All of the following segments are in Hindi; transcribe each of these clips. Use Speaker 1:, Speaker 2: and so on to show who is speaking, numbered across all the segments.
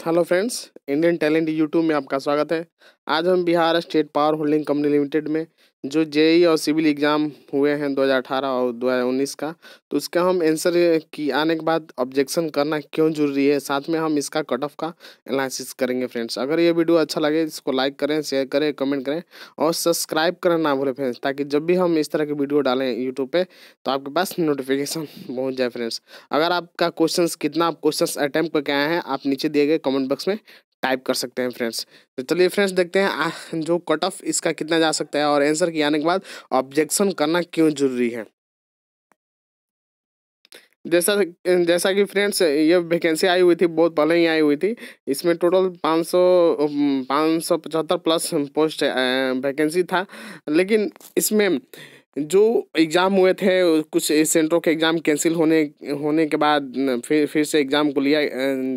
Speaker 1: Hello friends Indian talent YouTube में आपका स्वागत है आज हम Bihar state power holding company limited में जो जेई और सिविल एग्ज़ाम हुए हैं 2018 और 2019 का तो उसका हम आंसर की आने के बाद ऑब्जेक्शन करना क्यों जरूरी है साथ में हम इसका कट ऑफ का एनालिसिस करेंगे फ्रेंड्स अगर ये वीडियो अच्छा लगे इसको लाइक करें शेयर करें कमेंट करें और सब्सक्राइब करना ना भूलें फ्रेंड्स ताकि जब भी हम इस तरह की वीडियो डालें यूट्यूब पर तो आपके पास नोटिफिकेशन पहुँच जाए फ्रेंड्स अगर आपका क्वेश्चन कितना आप क्वेश्चन अटैम्प्ट करके आए हैं आप नीचे दिए गए कमेंट बॉक्स में टाइप कर सकते हैं फ्रेंड्स तो चलिए फ्रेंड्स देखते हैं जो कट ऑफ इसका कितना जा सकता है और आंसर किया आने के बाद ऑब्जेक्शन करना क्यों जरूरी है जैसा जैसा कि फ्रेंड्स ये वैकेंसी आई हुई थी बहुत पहले ही आई हुई थी इसमें टोटल पाँच सौ पाँच सौ पचहत्तर प्लस पोस्ट वैकेंसी था लेकिन इसमें जो एग्ज़ाम हुए थे कुछ सेंटरों के एग्ज़ाम कैंसिल होने होने के बाद फिर फिर से एग्ज़ाम को लिया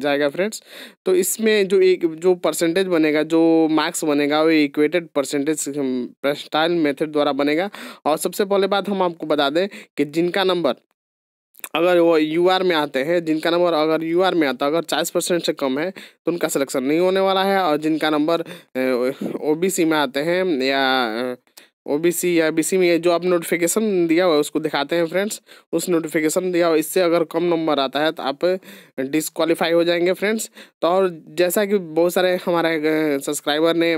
Speaker 1: जाएगा फ्रेंड्स तो इसमें जो एक जो परसेंटेज बनेगा जो मार्क्स बनेगा वो इक्वेटेड परसेंटेज प्रस्टाइल मेथड द्वारा बनेगा और सबसे पहले बात हम आपको बता दें कि जिनका नंबर अगर वो यू आर में आते हैं जिनका नंबर अगर यू आर में आता है अगर चालीस परसेंट से कम है तो उनका सिलेक्शन नहीं होने वाला है और जिनका नंबर ओ बी सी में आते हैं या ओबीसी या बीसी में जो आप नोटिफिकेशन दिया हुआ है उसको दिखाते हैं फ्रेंड्स उस नोटिफिकेशन दिया हुआ इससे अगर कम नंबर आता है तो आप डिसक्वालीफाई हो जाएंगे फ्रेंड्स तो और जैसा कि बहुत सारे हमारे सब्सक्राइबर ने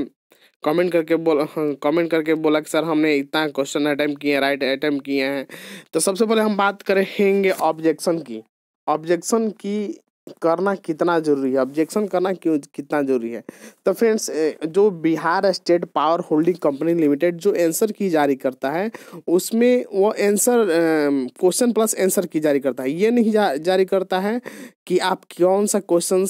Speaker 1: कमेंट करके बोल कमेंट हाँ, करके बोला कि सर हमने इतना क्वेश्चन अटैम्प्ट किए हैं राइट अटैम्प्ट किए हैं तो सबसे पहले हम बात करेंगे ऑब्जेक्शन की ऑब्जेक्शन की करना कितना जरूरी है ऑब्जेक्शन करना क्यों कितना जरूरी है तो फ्रेंड्स जो Bihar state power holding company limited जो आंसर की जारी करता है उसमें वो answer question plus answer key जारी करता है ये नहीं जा, जारी करता है कि आप कौन सा क्वेश्चन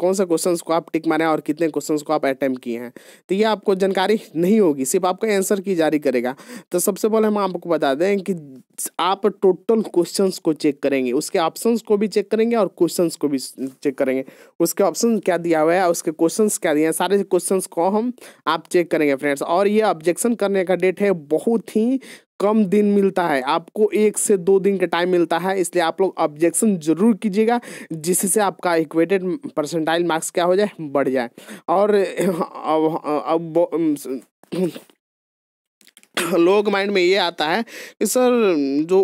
Speaker 1: कौन सा क्वेश्चन को आप टिक मारे और कितने क्वेश्चन को आप अटैम्प्ट किए हैं तो ये आपको जानकारी नहीं होगी सिर्फ आपका आंसर की जारी करेगा तो सबसे पहले हम आपको बता दें कि आप टोटल क्वेश्चंस को चेक करेंगे उसके ऑप्शंस को भी चेक करेंगे और क्वेश्चंस को भी चेक करेंगे उसके ऑप्शन क्या दिया हुआ है उसके क्वेश्चन क्या दिए हैं सारे क्वेश्चन को हम आप चेक करेंगे फ्रेंड्स और ये ऑब्जेक्शन करने का डेट है बहुत ही कम दिन मिलता है आपको एक से दो दिन का टाइम मिलता है इसलिए आप लोग ऑब्जेक्शन जरूर कीजिएगा जिससे आपका इक्वेटेड परसेंटाइल मार्क्स क्या हो जाए बढ़ जाए और अब लोग माइंड में ये आता है कि सर जो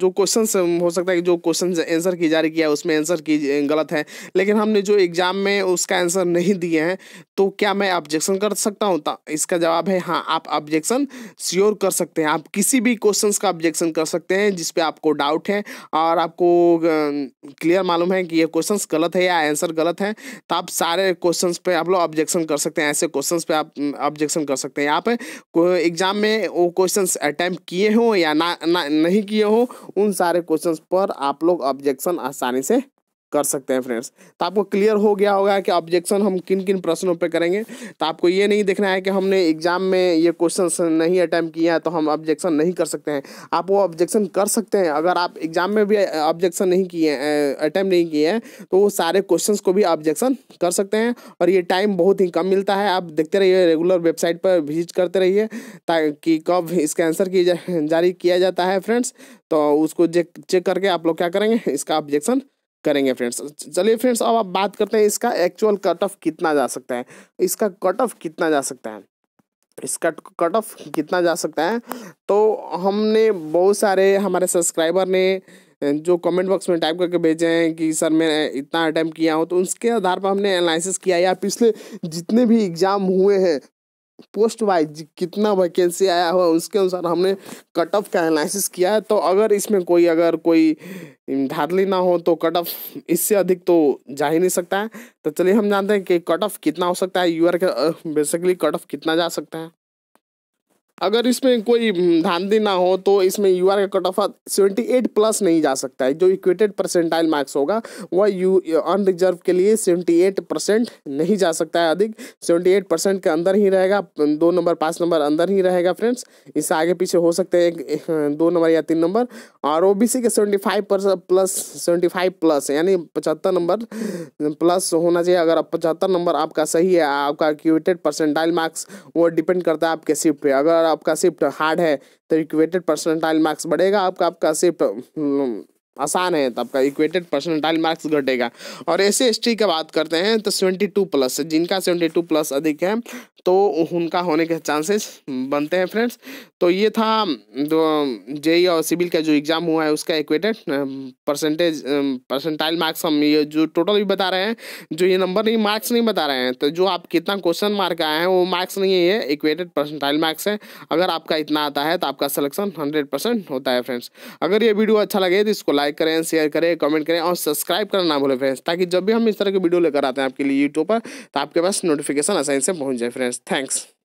Speaker 1: जो क्वेश्चन हो सकता है कि जो क्वेश्चन आंसर की जा रही किया उसमें आंसर की गलत है लेकिन हमने जो एग्ज़ाम में उसका आंसर नहीं दिए हैं तो क्या मैं ऑब्जेक्शन कर सकता हूँ इसका जवाब है हाँ आप ऑब्जेक्शन श्योर कर सकते हैं आप किसी भी क्वेश्चन का ऑब्जेक्शन कर सकते हैं जिसपे आपको डाउट है और आपको क्लियर मालूम है कि ये क्वेश्चन गलत है या आंसर गलत है तो आप सारे क्वेश्चन पर आप लोग ऑब्जेक्शन कर सकते हैं ऐसे क्वेश्चन पर आप ऑब्जेक्शन कर सकते हैं आप एग्ज़ाम में में वो क्वेश्चंस अटैम्प्ट किए हों या ना, ना नहीं किए हों उन सारे क्वेश्चंस पर आप लोग ऑब्जेक्शन आसानी से कर सकते हैं फ्रेंड्स तो आपको क्लियर हो गया होगा कि ऑब्जेक्शन हम किन किन प्रश्नों पर करेंगे तो आपको ये नहीं देखना है कि हमने एग्जाम में ये क्वेश्चन नहीं अटैम्प्ट किया है तो हम ऑब्जेक्शन नहीं कर सकते हैं आप वो ऑब्जेक्शन कर सकते हैं अगर आप एग्जाम में भी ऑब्जेक्शन नहीं किए अटैम्प्ट नहीं किए हैं तो वो सारे क्वेश्चन को भी ऑब्जेक्शन कर सकते हैं और ये टाइम बहुत ही कम मिलता है आप देखते रहिए रेगुलर वेबसाइट पर विजिट करते रहिए ताकि कब इसका आंसर की जारी किया जाता है फ्रेंड्स तो उसको चेक करके आप लोग क्या करेंगे इसका ऑब्जेक्शन करेंगे फ्रेंड्स चलिए फ्रेंड्स अब आप बात करते हैं इसका एक्चुअल कट ऑफ कितना जा सकता है इसका कट ऑफ कितना जा सकता है इसका कट ऑफ कितना जा सकता है तो हमने बहुत सारे हमारे सब्सक्राइबर ने जो कमेंट बॉक्स में टाइप करके भेजे हैं कि सर मैं इतना अटैम्प्ट किया हूँ तो उसके आधार पर हमने एनालिसिस किया या पिछले जितने भी एग्ज़ाम हुए हैं पोस्ट वाइज कितना वैकेंसी आया हुआ उसके अनुसार हमने कट ऑफ का एनालिसिस किया है तो अगर इसमें कोई अगर कोई धारली ना हो तो कट ऑफ इससे अधिक तो जा ही नहीं सकता है तो चलिए हम जानते हैं कि कट ऑफ कितना हो सकता है यूआर के बेसिकली कट ऑफ कितना जा सकता है अगर इसमें कोई हम्म, धांधली ना हो तो इसमें यू आर का cut off seventy eight plus नहीं जा सकता है जो इक्वेटेड परसेंटाइल मार्क्स होगा वह यू अनरिजर्व के लिए सेवेंटी एट परसेंट नहीं जा सकता है अधिक सेवेंटी एट परसेंट के अंदर ही रहेगा दो नंबर पाँच नंबर अंदर ही रहेगा फ्रेंड्स इससे आगे पीछे हो सकते हैं दो नंबर या तीन नंबर और ओ बी सी के seventy five percent plus seventy five plus यानी पचहत्तर नंबर प्लस होना चाहिए अगर पचहत्तर नंबर आपका सही है आपका इक्वेटेड परसेंटाइल मार्क्स वो डिपेंड करता है आपके शिफ्ट पर अगर आपका शिफ्ट हार्ड है तो इक्वेटेड परसेंटाइल मार्क्स बढ़ेगा आपका आपका शिफ्ट हम्म, आसान है तो आपका इक्वेटेड परसेंटाइल मार्क्स घटेगा और एस सी एस टी बात करते हैं तो सेवेंटी टू प्लस जिनका सेवेंटी टू प्लस अधिक है तो उनका होने के चांसेस बनते हैं फ्रेंड्स तो ये था जो जेई e और सिविल का जो एग्ज़ाम हुआ है उसका एक्वेटेड परसेंटेज परसेंटाइल मार्क्स हम ये जो टोटल भी बता रहे हैं जो ये नंबर नहीं मार्क्स नहीं बता रहे हैं तो जो आप कितना क्वेश्चन मार्क आए हैं वो मार्क्स नहीं है ये इक्वेटेड परसेंटाइल मार्क्स है अगर आपका इतना आता है तो आपका सलेक्शन हंड्रेड परसेंट होता है फ्रेंड्स अगर ये वीडियो अच्छा लगे तो इसको लाइक करें शेयर करें कमेंट करें और सब्सक्राइब करना ना भूलें फ्रेंड्स ताकि जब भी हम इस तरह की वीडियो लेकर आते हैं आपके लिए यूट्यूब पर तो आपके पास नोटिफिकेशन आसानी से पहुँच जाए फ्रेंड्स Thanks.